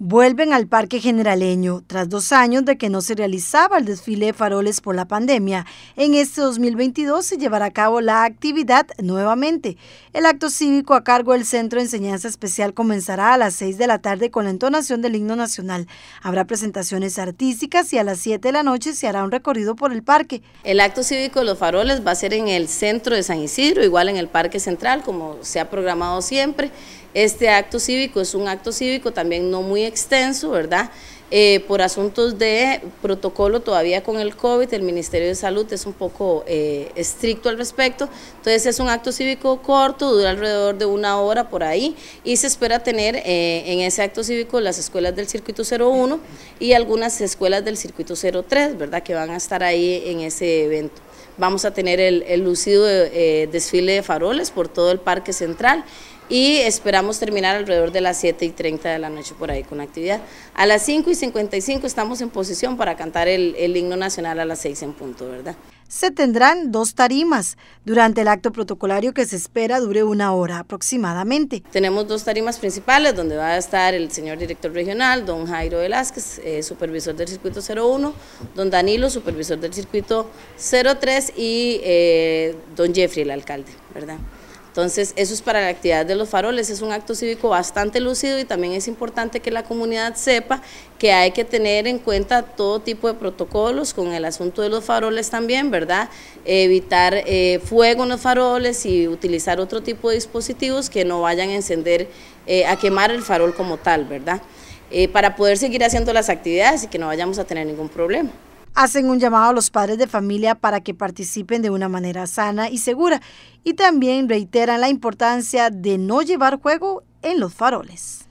Vuelven al Parque Generaleño. Tras dos años de que no se realizaba el desfile de faroles por la pandemia, en este 2022 se llevará a cabo la actividad nuevamente. El acto cívico a cargo del Centro de Enseñanza Especial comenzará a las 6 de la tarde con la entonación del himno nacional. Habrá presentaciones artísticas y a las 7 de la noche se hará un recorrido por el parque. El acto cívico de los faroles va a ser en el centro de San Isidro, igual en el Parque Central, como se ha programado siempre. Este acto cívico es un acto cívico también no muy extenso, ¿verdad? Eh, por asuntos de protocolo todavía con el COVID, el Ministerio de Salud es un poco eh, estricto al respecto, entonces es un acto cívico corto, dura alrededor de una hora por ahí y se espera tener eh, en ese acto cívico las escuelas del circuito 01 y algunas escuelas del circuito 03, ¿verdad? Que van a estar ahí en ese evento. Vamos a tener el, el lucido desfile de faroles por todo el parque central y esperamos terminar alrededor de las 7 y 30 de la noche por ahí con actividad. A las 5 y 55 estamos en posición para cantar el, himno nacional a las 6 en punto, ¿verdad? Se tendrán dos tarimas durante el acto protocolario que se espera dure una hora aproximadamente. Tenemos dos tarimas principales donde va a estar el señor director regional, don Jairo Velázquez, eh, supervisor del circuito 01, don Danilo, supervisor del circuito 03 y eh, don Jeffrey, el alcalde, ¿verdad? Entonces, eso es para la actividad de los faroles, es un acto cívico bastante lúcido y también es importante que la comunidad sepa que hay que tener en cuenta todo tipo de protocolos con el asunto de los faroles también, ¿verdad? Evitar eh, fuego en los faroles y utilizar otro tipo de dispositivos que no vayan a encender, eh, a quemar el farol como tal, ¿verdad? Eh, para poder seguir haciendo las actividades y que no vayamos a tener ningún problema hacen un llamado a los padres de familia para que participen de una manera sana y segura y también reiteran la importancia de no llevar juego en los faroles.